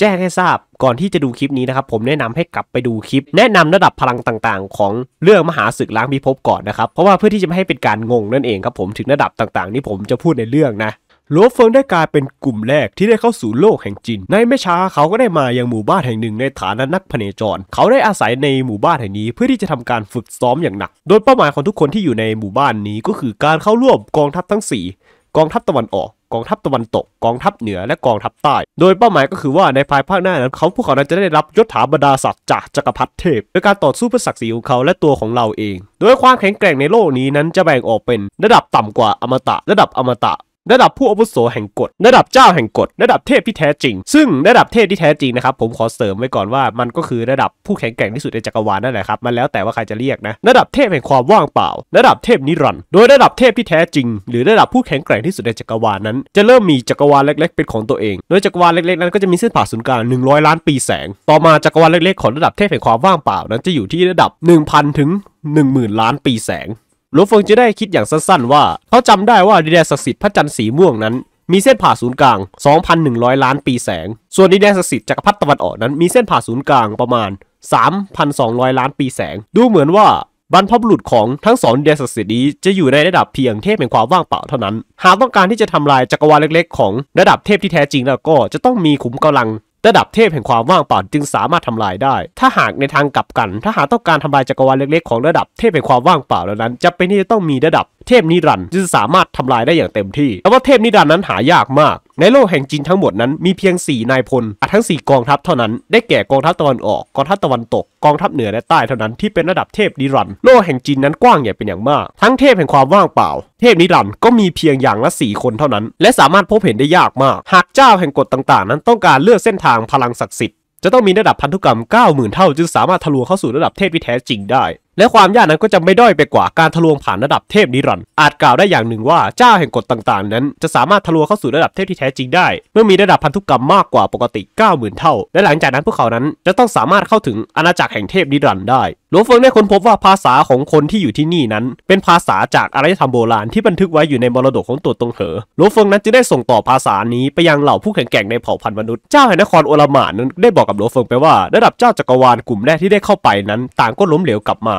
แจ้งให้ทราบก่อนที่จะดูคลิปนี้นะครับผมแนะนำให้กลับไปดูคลิป แนะนำระดับพลังต่างๆ ของเรื่องมหาศึกล้างพิภพก่อนนะครับเพราะว่าเพื่อที่จะไม่ให้เป็นการงงนั่นเองครับผมถึงระดับต่างๆที่ผมจะพูดในเรื่องนะโลเฟิงได้กลายเป็นกลุ่มแรกที่ได้เข้าสู่โลกแห่งจินในไม่ช้าเขาก็ได้มาอย่างหมู่บ้านแห่งหนึ่ง ในฐานะนักพเนจร เขาได้อาศัยในหมู่บ้านแห่งนี้เพื่อที่จะทำการฝึกซ้อมอย่างหนัก โดยเป้าหมายของทุกคนที่อยู่ในหมู่บ้านนี้ก็คือการเข้าร่วมกองทัพทั้ง4กองทัพตะวันออก กองทัพตะวันตก กองทัพเหนือ และกองทัพใต้ โดยเป้าหมายก็คือว่าในภายภาคหน้านั้นเขาพวกเขานั้นจะได้รับยศถาบรรดาศักดิ์จากจักรพรรดิเทพด้วยการต่อสู้เพื่อศักดิ์ศรีของเขาและตัวของเราเอง โดยความแข็งแกร่งในโลกนี้นั้นจะแบ่งออกเป็น ระดับต่ำกว่าอมตะ ระดับอมตะระดับผู้อาวุโสแห่งกฎระดับเจ้าแห่งกฎระดับเทพที่แท้จริง ซึ่งระดับเทพที่แท้จริงนะครับ ผมขอเสริมไว้ก่อนว่ามันก็คือระดับผู้แข็งแกร่งที่สุดในจักรวาลนั่นแหละครับมันแล้วแต่ว่าใครจะเรียกนะ ระดับเทพแห่งความว่างเปล่า ระดับเทพนิรันดร์โดยระดับเทพที่แท้จริง หรือระดับผู้แข็งแกร่งที่สุดในจักรวาลนั้นจะเริ่มมีจักรวาลเล็กๆ เป็นของตัวเอง โดยจักรวาลเล็กๆนั้นก็จะมีเส้นผ่าศูนย์กลาง100 ล้านปีแสง ต่อมาจักรวาลเล็กๆของระดับเทพแห่งความว่างเปล่า นั้นจะอยู่ที่ระดับ 1,000ถึง10,000 ล้านปีแสงหลวงเฟิงจะได้คิดอย่างสั้นๆว่าเขาจำได้ว่าดินแดนศักดิ์สิทธิ์พระจันทร์สีม่วงนั้น มีเส้นผ่าศูนย์กลาง 2,100 ล้านปีแสง ส่วนดินแดนศักดิ์สิทธิ์จักรพรรดิตะวันออกนั้นมีเส้นผ่าศูนย์กลางประมาณ 3,200 ล้านปีแสง ดูเหมือนว่าบรรพบุรุษของทั้งสองดินแดนศักดิ์สิทธิ์นี้จะอยู่ในระดับเพียงเทพแห่งความว่างเปล่าเท่านั้น หากต้องการที่จะทำลายจักรวาลเล็กๆ ของระดับเทพที่แท้จริงแล้วก็จะต้องมีขุมกำลังระดับเทพแห่งความว่างเปล่าจึงสามารถทำลายได้ ถ้าหากในทางกลับกัน ถ้าหากต้องการทำลายจักรวาลเล็กๆ ของระดับ เทพแห่งความว่างเปล่าแล้วนั้น จะเป็นที่จะต้องมีระดับ เทพนิรันด์จึงสามารถทำลายได้อย่างเต็มที่ แต่ว่าเทพนิรันด์นั้นหายากมากในโลกแห่งจีนทั้งหมดนั้นมีเพียง4นายพลทั้ง4กองทัพเท่านั้น ได้แก่กองทัพตะวันออก กองทัพตะวันตก กองทัพเหนือและใต้เท่านั้นที่เป็นระดับเทพนิรันดร์โลกแห่งจีนนั้นกว้างใหญ่เป็นอย่างมาก ทั้งเทพแห่งความว่างเปล่า เทพนิรันดร์ก็มีเพียงอย่างละ 4 คนเท่านั้น และสามารถพบเห็นได้ยากมาก หากเจ้าแห่งกฎต่างๆ นั้นต้องการเลือกเส้นทางพลังศักดิ์สิทธิ์ จะต้องมีระดับพันธุกรรม90,000เท่าจึงสามารถทะลวงเข้าสู่ระดับเทพที่แท้จริงได้และความยากนั้นก็จะไม่ด้อยไปกว่าการทะลวงผ่านระดับเทพนิรันด์อาจกล่าวได้อย่างหนึ่งว่าเจ้าแห่งกฎต่างๆ นั้น จะสามารถทะลวงเข้าสู่ระดับเทพที่แท้จริงได้ เมื่อมีระดับพันธุกรรมมากกว่าปกติ 90,000เท่า และหลังจากนั้นพวกเขานั้นจะต้องสามารถเข้าถึงอาณาจักรแห่งเทพนิรันด์ได้หลวงเฟิงได้ค้นพบว่าภาษาของคนที่อยู่ที่นี่นั้น เป็นภาษาจากอารยธรรมโบราณ ที่บันทึกไว้อยู่ในมรดกของตัวตรงเหอหลวงเฟิงนั้นจึงได้ส่งต่อภาษานี้ไปยังเหล่าผู้แข่งแกร่งในเผ่าพันธุ์มนุษย์ เจ้าแห่งนครโอลามานั้น ได้บอกกับหลวงเฟิงไปว่าระดับเจ้าจักรวาลกลุ่มแรกที่ได้เข้าไปนั้น ต่างก็ล้มเหลวกลับมา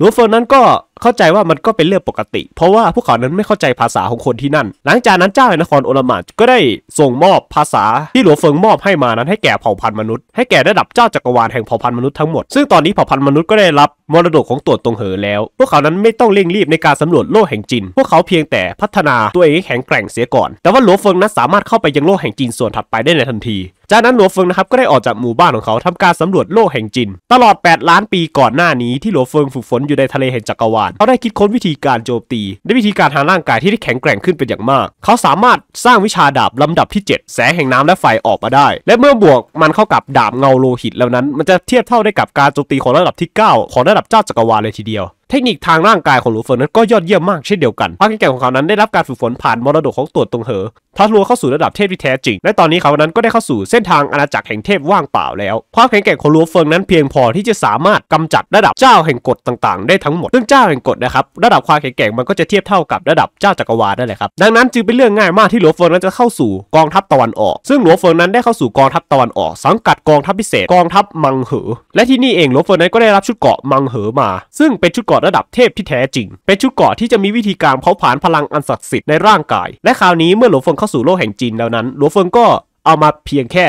หลวงเฟิร์นนั้นก็เข้าใจว่ามันก็เป็นเรื่องปกติ เพราะว่าพวกเขานั้นไม่เข้าใจภาษาของคนที่นั่น หลังจากนั้นเจ้าแห่งนครโอลมาจก็ได้ส่งมอบภาษาที่หลวงเฟิร์นมอบให้มานั้นให้แก่เผ่าพันธุ์มนุษย์ให้แก่ระดับเจ้าจักรวาลแห่งเผ่าพันธุ์มนุษย์ทั้งหมดซึ่งตอนนี้เผ่าพันธุ์มนุษย์ก็ได้รับมรดกของตัวตรงเหอแล้ว พวกเขานั้นไม่ต้องเร่งรีบในการสำรวจโลกแห่งจีนพวกเขาเพียงแต่พัฒนาตัวเองแข็งแกร่งเสียก่อน แต่ว่าหลวงเฟิร์นนั้นสามารถเข้าไปยังโลกแห่งจีนส่วนถัดไปได้ในทันที จากนั้นหลวงเฟิงนะครับก็ได้ออกจากหมู่บ้านของเขาทำการสำรวจโลกแห่งจินตลอด 8 ล้านปีก่อนหน้านี้ที่หลวงเฟิงฝึกฝนอยู่ในทะเลแห่งจักรวาล เขาได้คิดค้นวิธีการโจมตี้วยวิธีการทางร่างกายที่ได้แข็งแกร่งขึ้นเป็นอย่างมาก เขาสามารถสร้างวิชาดาบลำดับที่ 7 แสงแห่งน้ำและไฟออกมาได้ และเมื่อบวกมันเข้ากับดาบเงาโลหิตแล้วนั้น มันจะเทียบเท่าได้กับการโจมตีของระดับที่ 9 ของระดับเจ้าจักรวาลเลยทีเดียวเทคนิคทางร่างกายของหลูเฟินนั้นก็ยอดเยี่ยมมากเช่นเดียวกันความแข็งแกร่งของเขานั้นได้รับการฝึกฝนผ่านมรดกของตัวตรงเหอทะลุเข้าสู่ระดับเทพที่แท้จริงและตอนนี้เขานั้นก็ได้เข้าสู่เส้นทางอาณาจักรแห่งเทพว่างเปล่า แล้วความแข็งแกร่งของหลูเฟินนั้นเพียงพอที่จะสามารถกำจัดระดับเจ้าแห่งกฎต่างๆได้ทั้งหมดซึ่งเจ้าแห่งกฎนะครับ ระดับความแข็งแกร่งมันก็จะเทียบเท่ากับระดับเจ้าจักรวาลนั่นแหละครับ ดังนั้นจึงเป็นเรื่องง่ายมากที่หลวเฟิงนั้นจะเข้าสู่กองทัพตะวันออก ซึ่งหลูเฟินนั้นได้เข้าสู่กองทัพตะวันออกสังกัดกองทัพพิเศษกองทัพมังเหอและที่นี่เองลเฟินั้นก็ได้รับชุดเกาะมังเหอมา ซึ่งเป็นชุดเการาะระดับเทพที่แท้จริง เป็นชุดเกราะที่จะมีวิธีการเผาผลาญพลังอันศักดิ์สิทธิ์ในร่างกาย และคราวนี้เมื่อหลวงเฟิงเข้าสู่โลกแห่งจีนแล้วนั้น หลวงเฟิงก็เอามาเพียงแค่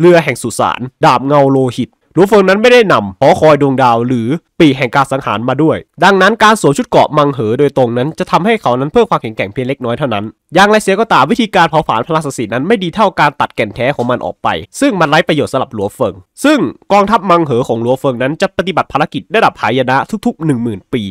เรือแห่งสุสานดาบเงาโลหิตหลวงเฟิงนั้นไม่ได้นำหอคอยดวงดาวหรือปีแห่งการสังหารมาด้วย ดังนั้นการสวมชุดเกราะมังเหอโดยตรงนั้นจะทำให้เขานั้นเพิ่มความแข็งแกร่งเพียงเล็กน้อยเท่านั้น อย่างไรเสียก็ตามวิธีการเผาผลาญพลังศักดิ์สิทธิ์นั้นไม่ดีเท่าการตัดแก่นแท้ของมันออกไป ซึ่งมันไร้ประโยชน์สำหรับหลวงเฟิง ซึ่งกองทัพมังเหอของหลวงเฟิงนั้นจะปฏิบัติภารกิจระดับหายนะทุกๆ10,000ปี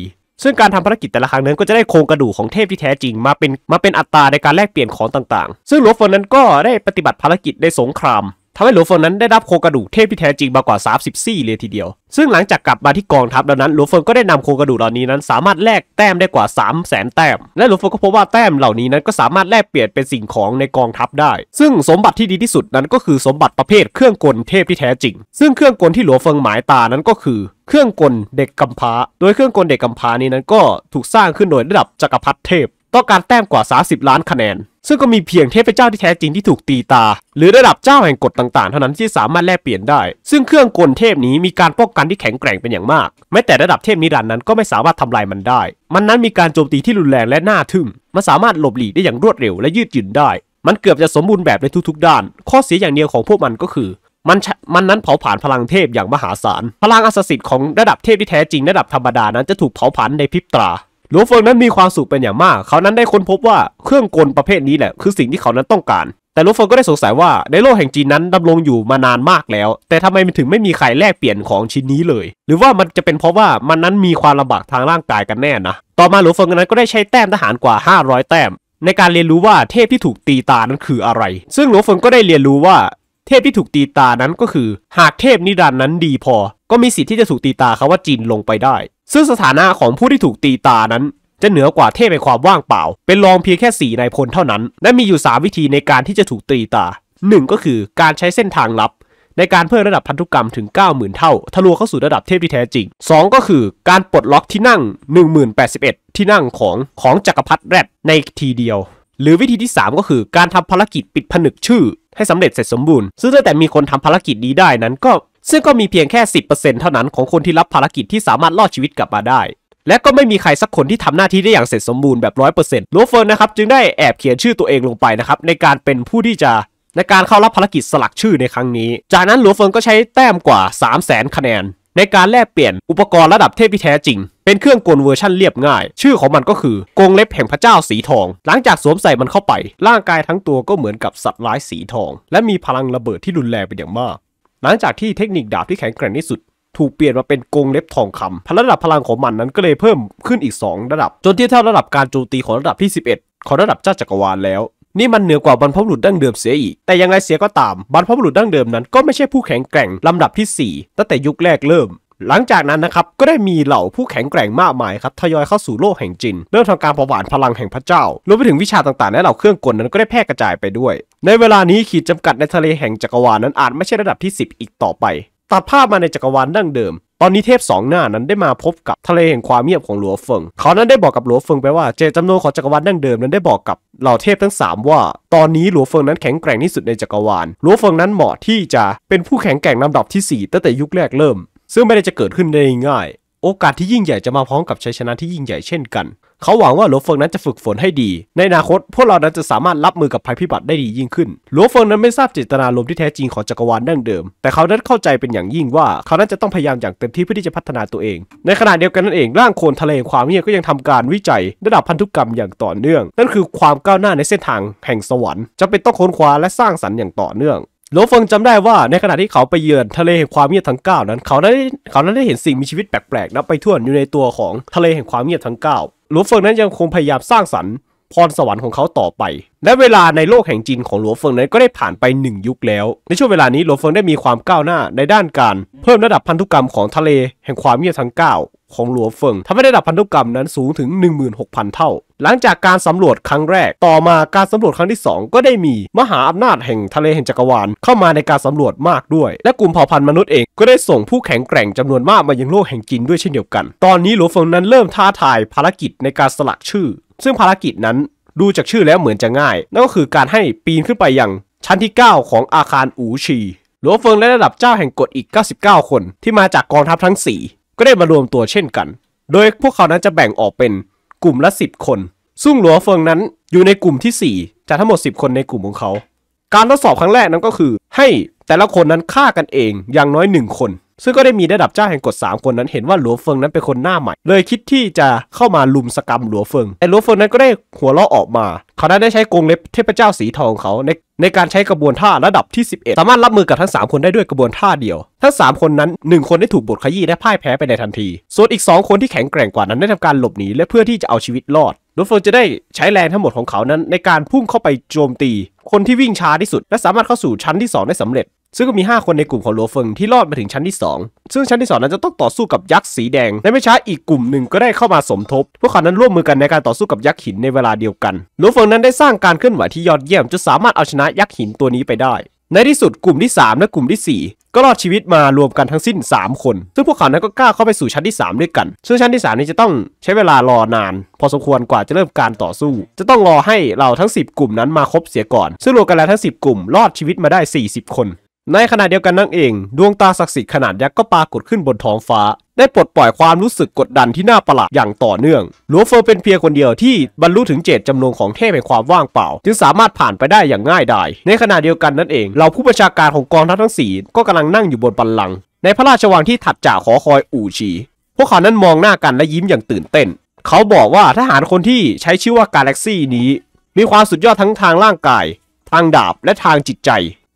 ซึ่งการทำภารกิจแต่ละครั้งนั้นก็จะได้โครงกระดูกของเทพที่แท้จริงมาเป็นมาเป็นอัตราในการแลกเปลี่ยนของต่างๆ ซึ่งหลวงเฟิงนั้นก็ได้ปฏิบัติภารกิจในสงครามทำให้หลวงินนั้นได้รับโครงกระดูกเทพที่แท้จริงมากกว่า30ซี่เลยทีเดียว ซึ่งหลังจากกลับมาที่กองทัพดังนั้น หลวงินก็ได้นำโครงกระดูกเหล่านี้นั้น สามารถแลกแต้มได้กว่า 3 0 0 0 0นแต้ม และหลวงินก็พบว่าแต้มเหล่านี้นั้นก็สามารถแลกเปลี่ยนเป็นสิ่งของในกองทัพได้ ซึ่งสมบัติที่ดีที่สุดนั้นก็คือสมบัติประเภทเครื่องกลเทพที่แท้จริง ซึ่งเครื่องกลที่หลวงเฟิงหมายตานั้นก็คือเครื่องกลเด็กกำพร้าโดยเครื่องกลเด็กกำพร้านี้นั้นก็ถูกสร้างขึ้นโดยระดับจักรพรรดิเทพต้องการแต้มกว่า 30 ล้านคะแนน ซึ่งก็มีเพียงเทพเจ้าที่แท้จริงที่ถูกตีตา หรือระดับเจ้าแห่งกฎต่างๆเท่านั้นที่สามารถแลกเปลี่ยนได้ ซึ่งเครื่องกลเทพนี้มีการป้องกันที่แข็งแกร่งเป็นอย่างมากแม้แต่ระดับเทพนิรันดร์นั้นก็ไม่สามารถทำลายมันได้ มันนั้นมีการโจมตีที่รุนแรงและน่าทึ่งมันสามารถหลบหลีกได้อย่างรวดเร็ว และยืดหยุ่นได้ มันเกือบจะสมบูรณ์แบบในทุกๆ ด้าน ข้อเสียอย่างเดียวของพวกมันก็คือ มันมันนั้นเผาผลาญพลังเทพ อย่างมหาศาลพลังอสสิทธิ์ของระดับเทพที่แท้จริงระดับธรรมดานั้นจะถูกเผาผลาญในพริบตาหลวงเฟิงนั้นมีความสุขเป็นอย่างมาก เขานั้นได้ค้นพบว่าเครื่องกลประเภทนี้แหละ คือสิ่งที่เขานั้นต้องการ แต่หลวงเฟิงก็ได้สงสัยว่าในโลกแห่งจีนนั้นดำรงอยู่มานานมากแล้ว แต่ทำไมมันถึงไม่มีใครแลกเปลี่ยนของชิ้นนี้เลย หรือว่ามันจะเป็นเพราะว่ามันนั้นมีความลำบากทางร่างกายกันแน่นะ ต่อมาหลวงเฟิงนั้นก็ได้ใช้แต้มทหารกว่า 500 แต้ม ในการเรียนรู้ว่าเทพที่ถูกตีตานั้นคืออะไร ซึ่งหลวงเฟิงก็ได้เรียนรู้ว่าเทพที่ถูกตีตานั้นก็คือ หากเทพนิรันดร์นั้นดีพอ ก็มีสิทธิ์ที่จะถูกตีตาเขาว่าจีนลงไปได้ซึ่งสถานะของผู้ที่ถูกตีตานั้นจะเหนือกว่าเทพในความว่างเปล่า เป็นรองเพียงแค่สี่นายพลเท่านั้น และมีอยู่ 3 วิธีในการที่จะถูกตีตา1 ก็คือการใช้เส้นทางลับ ในการเพิ่มระดับพันธุกรรมถึง 90,000 เท่า ทะลวงเข้าสู่ระดับเทพที่แท้จริง 2 ก็คือการปลดล็อกที่นั่ง1081 ที่นั่งของของจักรพรรดิแรดในทีเดียว หรือวิธีที่ 3 ก็คือการทำภารกิจปิดผนึกชื่อให้สำเร็จเสร็จสมบูรณ์ซึ่งตั้งแต่มีคนทำภารกิจนี้ได้นั้นก็ซึ่งก็มีเพียงแค่ 10%เท่านั้น ของคนที่รับภารกิจที่สามารถรอดชีวิตกลับมาได้ และก็ไม่มีใครสักคนที่ทำหน้าที่ได้อย่างเสร็จสมบูรณ์แบบร้อยเปอร์เซ็นต์ลูเฟิร์นนะครับจึงได้แอบเขียนชื่อตัวเองลงไปนะครับในการเป็นผู้ที่จะ ในการเข้ารับภารกิจสลักชื่อในครั้งนี้ จากนั้นหลวงเฟิงก็ใช้แต้มกว่า 3 0 0 0 0 0 คะแนน ในการแลกเปลี่ยนอุปกรณ์ระดับเทพที่แท้จริง เป็นเครื่องกลเวอร์ชั่นเรียบง่าย ชื่อของมันก็คือกงเล็บแห่งพระเจ้าสีทอง หลังจากสวมใส่มันเข้าไป ร่างกายทั้งตัวก็เหมือนกับสัตว์ร้ายสีทอง และมีพลังระเบิดที่รุนแรงเป็นอย่างมากหลังจากที่เทคนิคดาบที่แข็งแกร่งที่สุดถูกเปลี่ยนมาเป็นกงเล็บทองคำพลังระดับพลังของมันนั้นก็เลยเพิ่มขึ้นอีก2ระดับ จนเทียบเท่าระดับการโจมตีของระดับที่ 11ของระดับเจ้าจักรวาลแล้ว นี่มันเหนือกว่าบรรพบุรุษดั้งเดิมเสียอีก แต่อย่างไรเสียก็ตามบรรพบุรุษดั้งเดิมนั้นก็ไม่ใช่ผู้แข็งแกร่งลำดับที่4ตั้งแต่ยุคแรกเริ่ม หลังจากนั้นนะครับก็ได้มีเหล่าผู้แข็งแกร่งมากมายครับทยอยเข้าสู่โลกแห่งจินเริ่มทำการประหวานพลังแห่งพระเจ้ารวมไปถึงวิชาต่างๆ และเหล่าเครื่องกลนั้นก็ได้แพร่กระจายไปด้วยในเวลานี้ขีดจำกัดในทะเลแห่งจักรวาลนั้นอาจไม่ใช่ระดับที่ 10 อีกต่อไป ตัดภาพมาในจักรวาลดั้งเดิม ตอนนี้เทพสองหน้านั้นได้มาพบกับทะเลแห่งความเงียบของหลัวเฟิง เขานั้นได้บอกกับหลัวเฟิงไปว่าเจตจำนวนของจักรวาลดั้งเดิมนั้นได้บอกกับเหล่าเทพทั้ง 3 ว่า ตอนนี้หลัวเฟิงนั้นแข็งแกร่งที่สุดในจักรวาลหลัวเฟิงนั้นเหมาะที่จะเป็นผู้แข็งแกร่งลำดับที่ 4 ตั้งแต่ยุคแรกเริ่ม ซึ่งไม่ได้จะเกิดขึ้นได้ง่าย โอกาสที่ยิ่งใหญ่จะมาพร้อมกับชัยชนะที่ยิ่งใหญ่เช่นกันเขาหวังว่าหลวงเฟิงนั้นจะฝึกฝนให้ดี ในอนาคต พวกเรานั้นจะสามารถรับมือกับภัยพิบัติได้ดียิ่งขึ้นหลวงเฟิงนั้นไม่ทราบเจตนาลมที่แท้จริงของจักรวาลดั้งเดิม แต่เขานั้นเข้าใจเป็นอย่างยิ่งว่า เขานั้นจะต้องพยายามอย่างเต็มที่เพื่อที่จะพัฒนาตัวเอง ในขณะเดียวกันนั่นเองร่างโคลนทะเลความเงียบก็ยังทำการวิจัย ระดับพันธุกรรมอย่างต่อเนื่อง นั่นคือความก้าวหน้าในเส้นทางแห่งสวรรค์จะเป็นต้องค้นคว้าและสร้างสรรค์อย่างต่อเนื่องหลวงเฟิงจำได้ว่า ในขณะที่เขาไปเยือนทะเลแห่งความเงียบทั้ง9 นั้นเขาได้เขานั้นได้เห็นสิ่งมีชีวิตแปลกๆนับไปทั่วอยู่ในตัวของทะเลแห่งความเงียบทั้ง9หลวงเฟิงนั้นยังคงพยายามสร้างสรรค์ พรสวรรค์ของเขาต่อไป และเวลาในโลกแห่งจีนของหลวงเฟิงนั้นก็ได้ผ่านไปหนึ่งยุคแล้ว ในช่วงเวลานี้หลวงเฟิงได้มีความก้าวหน้าในด้านการ เพิ่มระดับพันธุกรรมของทะเลแห่งความเงียบทั้ง 9 ของหลวงเฟิงทำให้ระดับพันธุกรรมนั้นสูงถึง16,000 เท่าหลังจากการสำรวจครั้งแรก ต่อมาการสำรวจครั้งที่ 2 ก็ได้มีมหาอำนาจแห่งทะเลแห่งจักรวาลเข้ามาในการสำรวจมากด้วย และกลุ่มเผ่าพันธุ์มนุษย์เองก็ได้ส่งผู้แข็งแกร่งจำนวนมากมายังโลกแห่งจินด้วยเช่นเดียวกัน ตอนนี้หลวงเฟิงนั้นเริ่มท้าทายภารกิจในการสลักชื่อ ซึ่งภารกิจนั้นดูจากชื่อแล้วเหมือนจะง่าย นั่นก็คือการให้ปีนขึ้นไปยังชั้นที่ 9 ของอาคารอูชีหลวงเฟิงและระดับเจ้าแห่งกฎอีก 99 คนที่มาจากกองทัพทั้ง 4 ก็ได้มารวมตัวเช่นกัน โดยพวกเขานั้นจะแบ่งออกเป็นกลุ่มละ 10คน ซุ่งหลัวเฟิงนั้นอยู่ในกลุ่มที่4จะทั้งหมด 10 คนในกลุ่มของเขา การทดสอบครั้งแรกนั้นก็คือ ให้แต่ละคนนั้นฆ่ากันเองอย่างน้อย1คน ซึ่งก็ได้มีระดับเจ้าแห่งกฎ3คนนั้นเห็นว่าหลัวเฟิงนั้นเป็นคนหน้าใหม่ เลยคิดที่จะเข้ามาลุมสกรรมหลัวเฟิงแต่หลัวเฟิงนั้นก็ได้หัวเราะออกมา เขาได้ใช้กรงเล็บเทพเจ้าสีทองเขาในในการใช้กระบวนท่าระดับที่ 11 สามารถรับมือกับทั้ง 3 คนได้ด้วยกระบวนท่าเดียว ทั้ง 3 คนนั้น 1 คนได้ถูกบทขยี้และพ่ายแพ้ไปในทันที ส่วนอีก 2 คนที่แข็งแกร่งกว่านั้นได้ทำการหลบหนีและเพื่อที่จะเอาชีวิตรอดโดฟจะได้ใช้แรงทั้งหมดของเขานั้น ในการพุ่งเข้าไปโจมตี คนที่วิ่งช้าที่สุด และสามารถเข้าสู่ชั้นที่2ได้สำเร็จซึ่งก็มี 5 คนในกลุ่มของโลเฟิงที่รอดมาถึงชั้นที่2 ซึ่งชั้นที่2นั้นจะต้องต่อสู้กับยักษ์สีแดงและไม่ช้าอีกกลุ่มหนึ่งก็ได้เข้ามาสมทบ พวกเขานั้นร่วมมือกันในการต่อสู้กับยักษ์หินในเวลาเดียวกันโลเฟิงนั้นได้สร้างการเคลื่อนไหวที่ยอดเยี่ยมจนสามารถเอาชนะยักษ์หินตัวนี้ไปได้ ในที่สุดกลุ่มที่ 3 และกลุ่มที่ 4 ก็รอดชีวิตมารวมกันทั้งสิ้น 3 คน ซึ่งพวกเขานั้นก็กล้าเข้าไปสู่ชั้นที่ 3 ด้วยกัน ซึ่งชั้นที่3นี้จะต้องใช้เวลารอนานพอสมควรกว่าจะเริ่มการต่อสู้ จะต้องรอให้เราทั้ง 10 กลุ่มนั้นมาครบเสียก่อน ซึ่งรวมกันแล้วทั้ง 10 กลุ่มรอดชีวิตมาได้ 40 คนในขณะเดียวกันนั่นเองดวงตาศักดิ์สิทธิ์ขนาดยักษ์ก็ปรากฏขึ้นบนท้องฟ้า ได้ปลดปล่อยความรู้สึกกดดันที่น่าประหลาดอย่างต่อเนื่องหลวเฟอร์เป็นเพียงคนเดียวที่บรรลุถึงเจตจำนงของเทพแห่งความว่างเปล่าจึงสามารถผ่านไปได้อย่างง่ายดายในขณะเดียวกันนั่นเอง เราผู้ประชาการของกองทัพทั้งสี่ก็กำลังนั่งอยู่บนบัลลังก์ในพระราชวังที่ถัดจากขอคอยอู่ชีพวกเขานั้นมองหน้ากันและยิ้มอย่างตื่นเต้น เขาบอกว่าทหารคนที่ใช้ชื่อว่ากาแล็กซี่นี้ มีความสุดยอดทั้งทางร่างกายทางดาบและทางจิตใจ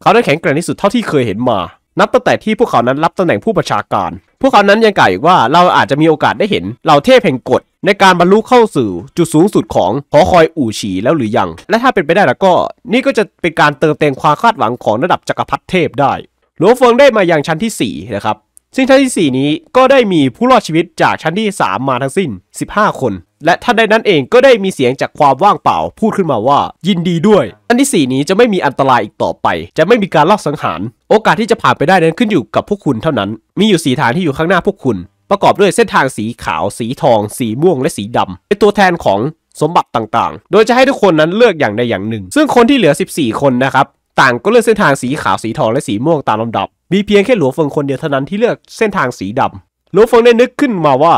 เขาได้แข็งแกร่งที่สุดเท่าที่เคยเห็นมา นับตั้งแต่ที่พวกเขานั้นรับตำแหน่งผู้ประชาการ พวกเขานั้นยังกล่าวอีกว่าเราอาจจะมีโอกาสได้เห็น เหล่าเทพแห่งกฎในการบรรลุเข้าสู่จุดสูงสุดของหอคอยอู่ฉี แล้วหรือยัง และถ้าเป็นไปได้แล้วก็ นี่ก็จะเป็นการเติมเต็มความคาดหวังของระดับจักรพรรดิเทพได้หลวงเฟิงได้มาอย่างชั้นที่4นะครับ ซึ่งชั้นที่ 4 นี้ก็ได้มีผู้รอดชีวิตจากชั้นที่ 3 มาทั้งสิ้น 15 คนและท่านใดนั้นเองก็ได้มีเสียงจากความว่างเปล่า พูดขึ้นมาว่า ยินดีด้วย อันที่ 4 นี้จะไม่มีอันตรายอีกต่อไป จะไม่มีการลอบสังหาร โอกาสที่จะผ่านไปได้นั้นขึ้นอยู่กับพวกคุณเท่านั้น มีอยู่สีฐานที่อยู่ข้างหน้าพวกคุณ ประกอบด้วยเส้นทางสีขาวสีทอง สีม่วง และสีดำเป็นตัวแทนของสมบัติต่างๆ โดยจะให้ทุกคนนั้นเลือกอย่างใดอย่างหนึ่ง ซึ่งคนที่เหลือ 14 คนนะครับต่างก็เลือกเส้นทางสีขาวสีทองและสีม่วงตามลำดับมีเพียงแค่หลวงเฟิงคนเดียวเท่านั้นที่เลือกเส้นทางสีดำหลวงเฟิงได้นึกขึ้นมาว่า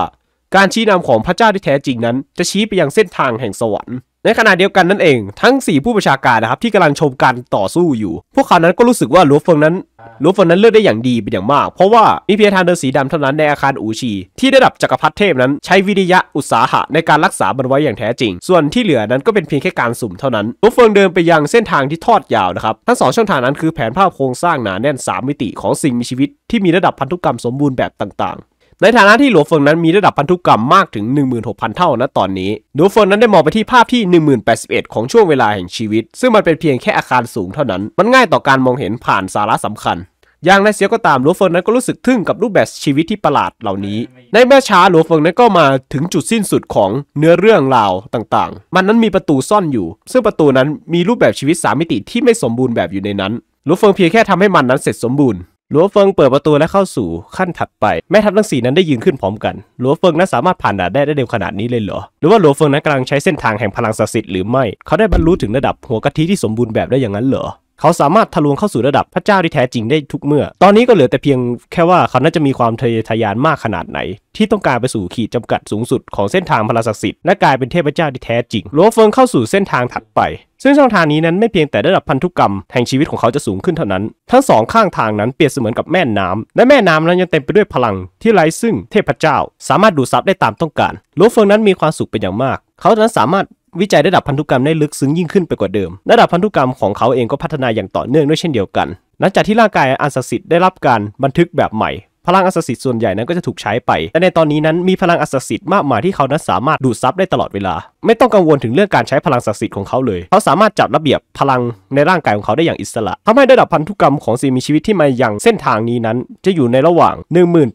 การชี้นำของพระเจ้าที่แท้จริงนั้น จะชี้ไปยังเส้นทางแห่งสวรรค์ ในขณะเดียวกันนั่นเอง ทั้ง 4 ผู้ประชาการนะครับที่กำลังชมการต่อสู้อยู่ พวกเขานั้นก็รู้สึกว่าลูฟเฟิงนั้นลูฟเฟิงนั้นเลือกได้อย่างดีเป็นอย่างมาก เพราะว่ามีเพียงทางเดินสีดำเท่านั้นในอาคารอูชีที่ระดับจักรพรรดิเทพนั้น ใช้วิริยะอุตสาหะในการรักษามันไว้อย่างแท้จริง ส่วนที่เหลือนั้นก็เป็นเพียงแค่การสุ่มเท่านั้นลูฟเฟิงเดินไปยังเส้นทางที่ทอดยาวนะครับทั้งสองช่องทางนั้นคือแผนภาพโครงสร้างหนาแน่น 3 มิติของสิ่งมีชีวิต ที่มีระดับพันธุกรรมสมบูรณ์แบบต่างในฐานะที่หลัวเฟิงนั้นมีระดับพันธุกรรมมากถึง 16,000 เท่านะตอนนี้ หลัวเฟิงนั้นได้มองไปที่ภาพที่1081 ของช่วงเวลาแห่งชีวิต ซึ่งมันเป็นเพียงแค่อาคารสูงเท่านั้น มันง่ายต่อการมองเห็นผ่านสาระสำคัญ อย่างไรเสียก็ตาม หลัวเฟิงนั้นก็รู้สึกทึ่งกับรูปแบบชีวิตที่ประหลาดเหล่านี้ ในแม่ช้า หลัวเฟิงนั้นก็มาถึงจุดสิ้นสุดของเนื้อเรื่องราวต่างๆ มันนั้นมีประตูซ่อนอยู่ ซึ่งประตูนั้นมีรูปแบบชีวิต3มิติที่ไม่สมบูรณ์แบบอยู่ในนั้นหลัวเฟิงเพียงแค่ทำให้มันนั้นเสร็จสมบูรณ์หลัวเฟิงเปิดประตูและเข้าสู่ขั้นถัดไป แม่ทัพทั้งสี่นั้นได้ยืนขึ้นพร้อมกัน หลัวเฟิงนั้นสามารถผ่านด่านได้ได้เร็วขนาดนี้เลยเหรอหรือว่าหลัวเฟิงนั้นกำลังใช้เส้นทางแห่งพลังศักดิ์สิทธิ์หรือไม่ เขาได้บรรลุถึงระดับหัวกะทิที่สมบูรณ์แบบได้อย่างนั้นเหรอเขาสามารถทะลวงเข้าสู่ระดับพระเจ้าที่แท้จริงได้ทุกเมื่อ ตอนนี้ก็เหลือแต่เพียงแค่ว่าเขาน่าจะมีความทะเยอทะยานมากขนาดไหน ที่ต้องการไปสู่ขีดจำกัดสูงสุดของเส้นทางพลศักดิ์สิทธิ์และกลายเป็นเทพเจ้าที่แท้จริงโลเฟิงเข้าสู่เส้นทางถัดไป ซึ่งช่องทางนี้นั้นไม่เพียงแต่ระดับพันธุกรรมแห่งชีวิตของเขาจะสูงขึ้นเท่านั้น ทั้งสองข้างทางนั้นเปรียบเสมือนกับแม่น้ำและแม่น้ำนั้นยังเต็มไปด้วยพลัง ที่ไร้ซึ่งเทพเจ้าสามารถดูดซับได้ตามต้องการ โลเฟิงนั้นมีความสุขเป็นอย่างมาก เขานั้นสามารถวิจัยระดับพันธุกรรมได้ลึกซึ้งยิ่งขึ้นไปกว่าเดิม ระดับพันธุกรรมของเขาเองก็พัฒนาอย่างต่อเนื่องด้วยเช่นเดียวกัน หลังจากที่ร่างกายอันศักดิ์สิทธิ์ได้รับการบันทึกแบบใหม่ พลังอัศสิทธิ์ส่วนใหญ่นั้นก็จะถูกใช้ไป แต่ในตอนนี้นั้นมีพลังอัศสิทธิ์มากมายที่เขานั้นสามารถดูดซับได้ตลอดเวลา ไม่ต้องกังวลถึงเรื่องการใช้พลังศักดิ์สิทธิ์ของเขาเลยเขาสามารถจับระเบียบพลังในร่างกายของเขาได้อย่างอิสระ ทำให้ระดับพันธุกรรมของสิ่งมีชีวิตที่มาอย่างเส้นทางนี้นั้นจะอยู่ในระหว่าง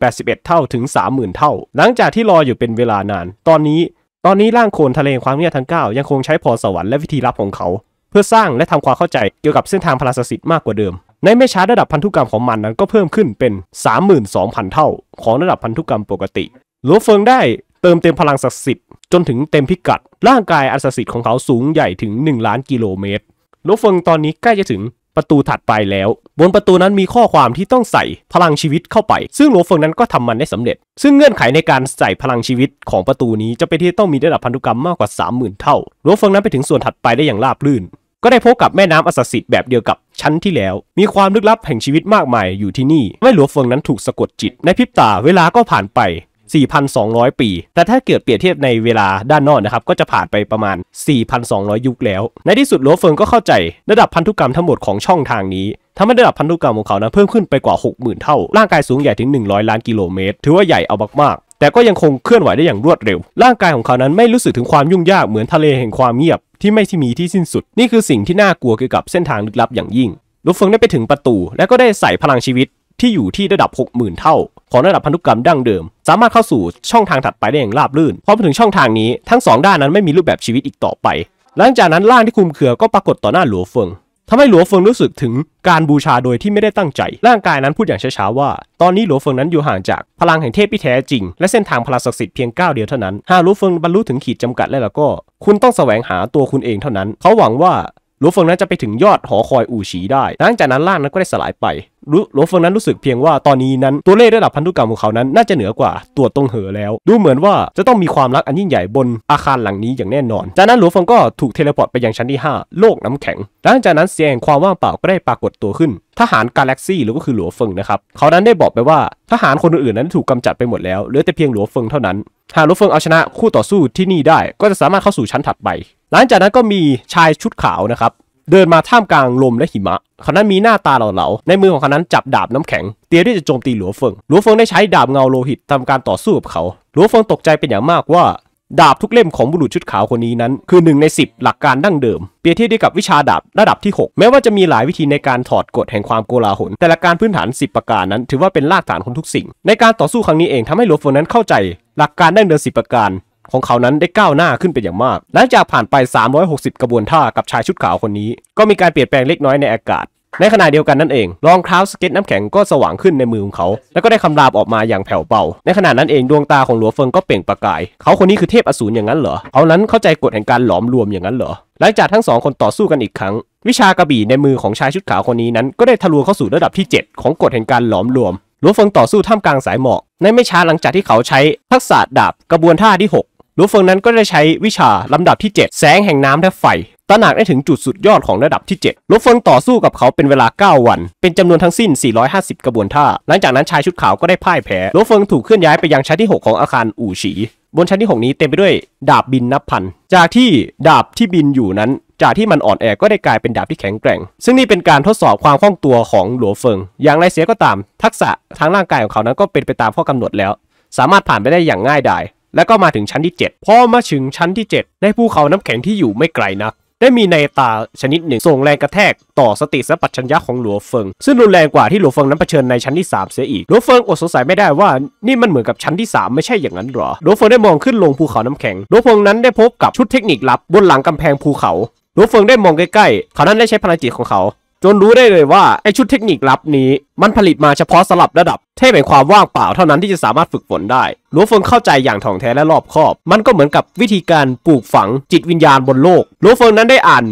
1081 เท่าถึง30,000 เท่า หลังจากที่รออยู่เป็นเวลานาน ตอนนี้ตอนนี้ร่างโคนทะเลความเงียบทั้ง9ยังคงใช้พรสวรรค์และวิธีลับของเขาเพื่อสร้างและทำความเข้าใจเกี่ยวกับเส้นทางพลังศักดิ์สิทธิ์มากกว่าเดิม ในไม่ช้าระดับพันธุกรรมของมันนั้นก็เพิ่มขึ้นเป็น 32,000 เท่าของระดับพันธุกรรมปกติหลวงเฟิงได้เติมเต็มพลังศักดิ์สิทธิ์จนถึงเต็มพิกัด ร่างกายอันศักดิ์สิทธิ์ของเขาสูงใหญ่ถึง1ล้านกิโลเมตรหลวงเฟิงตอนนี้ใกล้จะถึงประตูถัดไปแล้วบนประตูนั้นมีข้อความที่ต้องใส่พลังชีวิตเข้าไป ซึ่งหลวงเฟิงนั้นก็ทำมันได้สำเร็จ ซึ่งเงื่อนไขในการใส่พลังชีวิตของประตูนี้จะเป็นที่ต้องมีระดับพันธุกรรมมากกว่า 30,000 เท่า หลวงเฟิงนั้นไปถึงส่วนถัดไปได้อย่างราบรื่น ก็ได้พบกับแม่น้ำอสสิทธิ์แบบเดียวกับชั้นที่แล้ว มีความลึกลับแห่งชีวิตมากมายอยู่ที่นี่ไม่หลวงเฟิงนั้นถูกสะกดจิตในพริบตาเวลาก็ผ่านไป4,200 ปี แต่ถ้าเกิดเปรียบเทียบในเวลาด้านนอกนะครับก็จะผ่านไปประมาณ 4,200 ยุคแล้ว ในที่สุดโลวเฟิงก็เข้าใจระดับพันธุกรรมทั้งหมดของช่องทางนี้ทำให้ระดับพันธุกรรมของเขานะเพิ่มขึ้นไปกว่า 60,000 เท่า ร่างกายสูงใหญ่ถึง 100 ล้านกิโลเมตร ถือว่าใหญ่เอามากๆ แต่ก็ยังคงเคลื่อนไหวได้อย่างรวดเร็ว ร่างกายของเขานั้นไม่รู้สึกถึงความยุ่งยากเหมือนทะเลแห่งความเงียบ ที่ไม่ที่มีที่สิ้นสุด นี่คือสิ่งที่น่ากลัวเกี่ยวกับเส้นทางลึกลับอย่างยิ่งลูเฟิงได้ไปถึงประตู และก็ได้ใส่พลังชีวิตที่อยู่ที่ระดับ 60,000 เท่า ของระดับพันธุกรรมดั้งเดิม สามารถเข้าสู่ช่องทางถัดไปได้อย่างราบรื่น พอมถึงช่องทางนี้ทั้ง 2 ด้านนั้นไม่มีรูปแบบชีวิตอีกต่อไป หลังจากนั้นร่างที่คุมเครือก็ปรากฏต่อหน้าหลัวเฟิงทำให้หลัวเฟิงรู้สึกถึงการบูชาโดยที่ไม่ได้ตั้งใจ ร่างกายนั้นพูดอย่างช้าๆว่า ตอนนี้หลัวเฟิงนั้นอยู่ห่างจากพลังแห่งเทพที่แท้จริง และเส้นทางพลังศักดิ์สิทธิ์เพียงก้าวเดียวเท่านั้นหากหลัวเฟิงบรรลุถึงขีดจำกัดแล้วก็ คุณต้องแสวงหาตัวคุณเองเท่านั้น เขาหวังว่าหลัวเฟิงนั้นจะไปถึงยอดหอคอยอู่ฉีได้ หลังจากนั้นล่างนั้นก็ได้สลายไปหลัวเฟิงนั้นรู้สึกเพียงว่าตอนนี้นั้นตัวเลขระดับพันธุกรรมของเขานั้น น่าจะเหนือกว่าตัวตรงเหอแล้ว ดูเหมือนว่าจะต้องมีความรักอันยิ่งใหญ่บนอาคารหลังนี้อย่างแน่นอน จากนั้นหลัวเฟิงก็ถูกเทเลพอร์ตไปยังชั้นที่ 5 โลกน้ำแข็ง หลังจากนั้นเสียงงความว่างเปล่าก็ได้ปรากฏตัวขึ้นทหารกาแล็กซี่หรือก็คือหลัวเฟิงนะครับ เขานั้นได้บอกไปว่าทหารคนอื่นๆนั้นถูกกำจัดไปหมดแล้วเหลือแต่เพียงหลัวเฟิงเท่านั้น หากหลัวเฟิงเอาชนะคู่ต่อสู้ที่นี่ได้ก็จะสามารถเข้าสู่ชั้นถัดไป หลังจากนั้นก็มีชายชุดขาวนะครับเดินมาท่ามกลางลมและหิมะ เขานั้นมีหน้าตาเหลาๆ ในมือของเขานั้นจับดาบน้ำแข็งเตรียมที่จะโจมตีหลัวเฟิง หลัวเฟิงได้ใช้ดาบเงาโลหิตทำการต่อสู้กับเขา หลัวเฟิงตกใจเป็นอย่างมากว่าดาบทุกเล่มของบุรุษชุดขาวคนนี้นั้นคือหนึ่งใน 10 หลักการดั้งเดิม เปรียบเทียบได้กับวิชาดาบ ระดับที่ 6 แม้ว่าจะมีหลายวิธีในการถอดกฎแห่งความโกลาหล แต่หลักการพื้นฐาน 10 ประการนั้น ถือว่าเป็นรากฐานของทุกสิ่ง ในการต่อสู้ครั้งนี้เองทำให้หลวงฝนนั้นเข้าใจ หลักการดั้งเดิม10 ประการ ของเขานั้นได้ก้าวหน้าขึ้นเป็นอย่างมาก หลังจากผ่านไป 360 กระบวนท่ากับชายชุดขาวคนนี้ก็มีการเปลี่ยนแปลงเล็กน้อยในอากาศในขณะเดียวกันนั่นเองรองเท้าสเก็ตน้ำแข็งก็สว่างขึ้นในมือของเขา แล้วก็ได้คำราบออกมาอย่างแผ่วเบาในขณะนั้นเองดวงตาของหลัวเฟิงก็เปล่งประกาย เขาคนนี้คือเทพอสูรอย่างนั้นเหรอเขานั้นเข้าใจกฎแห่งการหลอมรวมอย่างนั้นเหรอหลังจากทั้งสองคนต่อสู้กันอีกครั้ง วิชากระบี่ในมือของชายชุดขาวคนนี้นั้นก็ได้ทะลวงเข้าสู่ระดับที่ 7 ของกฎแห่งการหลอมรวมหลัวเฟิงต่อสู้ท่ามกลางสายหมอกในไม่ช้าหลังจากที่เขาใช้ทักษะดาบกระบวนท่าที่ 6หลัวเฟิงนั้นก็ได้ใช้วิชาลำดับที่ 7 แสงแห่งน้ำและไฟระหนักได้ถึงจุดสุดยอดของระดับที่7ลบฟนต่อสู้กับเขาเป็นเวลา 9 วัน เป็นจำนวนทั้งสิ้น450 กระบวนท่า หลังจากนั้นชายชุดขาวก็ได้พ่ายแพ้ลบฟนถูกเคลื่อนย้ายไปยังชั้นที่ 6 ของอาคารอู่ฉี บนชั้นที่ 6 นี้เต็มไปด้วย ดาบบินนับพัน จากที่ดาบที่บินอยู่นั้น จากที่มันอ่อนแอ ก็ได้กลายเป็นดาบที่แข็งแกร่ง ซึ่งนี่เป็นการทดสอบความคล่องตัวของหลัวเฟิงอย่างไรเสียก็ตาม ทักษะทางร่างกายของเขานั้นก็เป็นไปตามข้อกำหนดแล้ว สามารถผ่านไปได้อย่างง่ายดาย และก็มาถึงชั้นที่ 7พอมาถึงชั้นที่7ในภูเขาน้ำแข็งที่อยู่ไม่ไกลนักได้มีในตาชนิดหนึ่งส่งแรงกระแทกต่อสติสัพพชัญญะของหลวงเฟิง ซึ่งรุนแรงกว่าที่หลวงเฟิงนั้นเผชิญในชั้นที่3เสียอีกหลวงเฟิงอดสงสัยไม่ได้ว่า นี่มันเหมือนกับชั้นที่ 3 ไม่ใช่อย่างนั้นหรอหลวงเฟิงได้มองขึ้นลงภูเขาน้ำแข็งหลวงเฟิงนั้นได้พบกับชุดเทคนิคลับบนหลังกำแพงภูเขาหลวงเฟิงได้มองใกล้ๆเขานั้นได้ใช้พลังจิตของเขาจนรู้ได้เลยว่าไอชุดเทคนิคลับนี้ มันผลิตมาเฉพาะสลับระดับ เทพแห่งความว่างเปล่าเท่านั้นที่จะสามารถฝึกฝนได้ หลวงเฟิงเข้าใจอย่างถ่องแท้และรอบคอบ มันก็เหมือนกับวิธีการปลูกฝังจิตวิญญาณบนโลก หลวงเฟิงนั้นได้อ่าน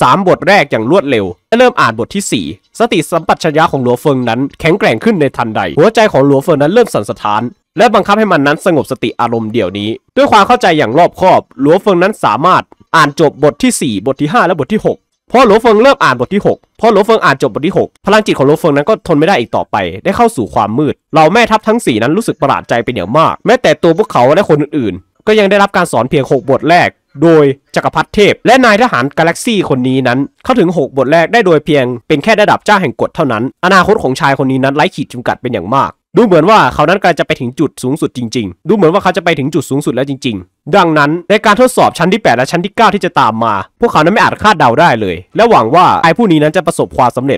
สามบทแรกอย่างรวดเร็ว และเริ่มอ่านบทที่ 4 สติสัมปชัญญะของหลวงเฟิงนั้นแข็งแกร่งขึ้นในทันใดหัวใจของหลวงเฟิงนั้นเริ่มสั่นสะท้านและ บังคับให้มันนั้นสงบสติอารมณ์เดี่ยวนี้ ด้วยความเข้าใจอย่างรอบคอบหลวงเฟิงนั้นสามารถอ่านจบบทที่ 4 บทที่ 5 และบทที่พอหลวเฟิงเริ่มอ่านบทที่ 6 พอหลวเฟิงอ่านจบบทที่ 6 พลังจิตของหลวเฟิงนั้นก็ทนไม่ได้อีกต่อไป ได้เข้าสู่ความมืด เราแม่ทัพทั้ง 4 นั้นรู้สึกประหลาดใจเป็นอย่างมาก แม้แต่ตัวพวกเขาและคนอื่นๆ ก็ยังได้รับการสอนเพียง 6 บทแรก โดยจักรพรรดิเทพและนายทหารกาแล็กซี่คนนี้นั้น เข้าถึง 6 บทแรกได้โดยเพียงเป็นแค่ระดับเจ้าแห่งกฎเท่านั้นอนาคตของชายคนนี้นั้นไร้ขีดจำกัดเป็นอย่างมากดูเหมือนว่าเขานั้นกำลังจะไปถึงจุดสูงสุดจริงๆ ดูเหมือนว่าเขาจะไปถึงจุดสูงสุดแล้วจริงๆ ดังนั้นในการทดสอบชั้นที่8และชั้นที่9ที่จะตามมา พวกเขานั้นไม่อาจคาดเดาได้เลย และหวังว่า ไอ้ผู้นี้นั้นจะประสบความสำเร็จ